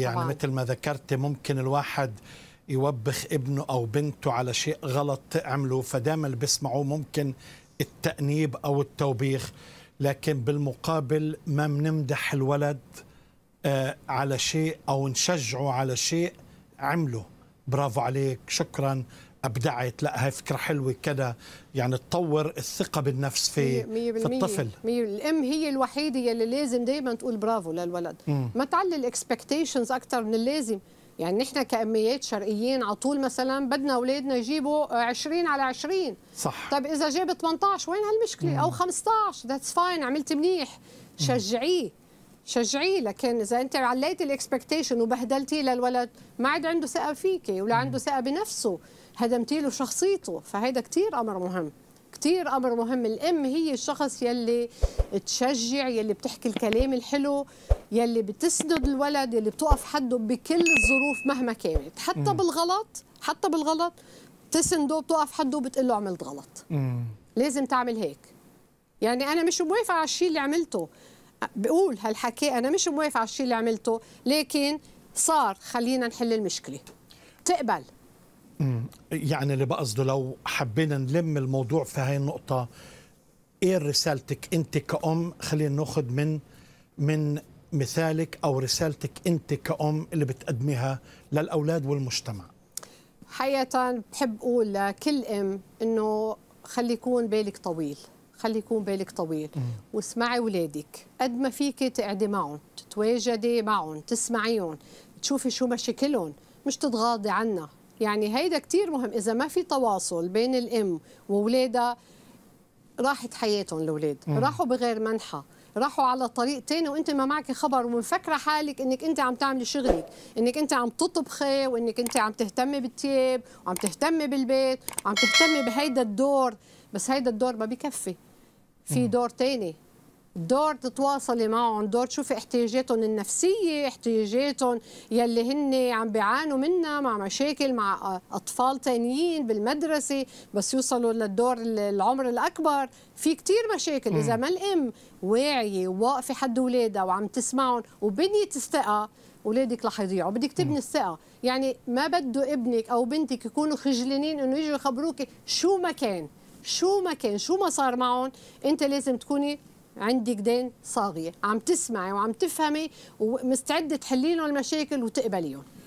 يعني طبعا. مثل ما ذكرت ممكن الواحد يوبخ ابنه أو بنته على شيء غلط عمله فدائما اللي بيسمعوه ممكن التأنيب أو التوبيخ لكن بالمقابل ما بنمدح الولد آه، على شيء أو نشجعه على شيء عمله برافو عليك شكرا ابدعت لا هاي فكره حلوه كذا يعني تطور الثقه بالنفس في مية في الطفل مية الام هي الوحيده يلي لازم دائما تقول برافو للولد مم. ما تعلي الاكسبكتيشنز اكثر من اللازم يعني نحن كاميات شرقيين على طول مثلا بدنا اولادنا يجيبوا 20 على 20 صح طيب اذا جاب 18 وين هالمشكله مم. او 15 ذاتس فاين عملت منيح شجعيه شجعيه لكن اذا انت عليتي الاكسبكتيشن وبهدلتيه للولد ما عاد عنده ثقه فيكي ولا عنده ثقه بنفسه هدمتي له شخصيته فهيدا كثير امر مهم كثير امر مهم الام هي الشخص يلي تشجع يلي بتحكي الكلام الحلو يلي بتسند الولد يلي بتوقف حده بكل الظروف مهما كانت حتى مم. بالغلط حتى بالغلط بتسنده بتوقف حده بتقول له عملت غلط مم. لازم تعمل هيك يعني انا مش موافقه على الشيء اللي عملته بقول هالحكي انا مش موافقه على الشيء اللي عملته لكن صار خلينا نحل المشكله تقبل يعني اللي بقصده لو حبينا نلم الموضوع في هاي النقطة ايه رسالتك انت كأم خلينا ناخذ من من مثالك او رسالتك انت كأم اللي بتقدميها للاولاد والمجتمع حقيقة بحب اقول لكل ام انه خلي يكون بالك طويل خلي يكون بالك طويل واسمعي ولادك قد ما فيك تقعدي معهم تتواجدي معهم تسمعيهم تشوفي شو مشاكلهم مش تتغاضي عنها يعني هيدا كتير مهم إذا ما في تواصل بين الأم وولادها راحت حياتهم الأولاد راحوا بغير منحة راحوا على طريق تاني وانت ما معك خبر ومفكره حالك انك انت عم تعملي شغلك انك انت عم تطبخي وانك انت عم تهتمي بالثياب وعم تهتمي بالبيت وعم تهتمي بهيدا الدور بس هيدا الدور ما بكفي في دور تاني دور تتواصلي معهم دور تشوفي احتياجاتهم النفسية احتياجاتهم يلي هن عم بيعانوا منها مع مشاكل مع أطفال تانيين بالمدرسة بس يوصلوا للدور العمر الأكبر في كتير مشاكل إذا ما الأم واعية وواقفة حد أولادها وعم تسمعهم وبنيت الثقة اولادك رح يضيعوا بدك تبني الثقه يعني ما بده ابنك او بنتك يكونوا خجلانين انه يجوا يخبروك شو ما كان شو ما كان شو ما صار معهم انت لازم تكوني عندك دين صاغيه عم تسمعي وعم تفهمي ومستعده تحلي المشاكل وتقبليهم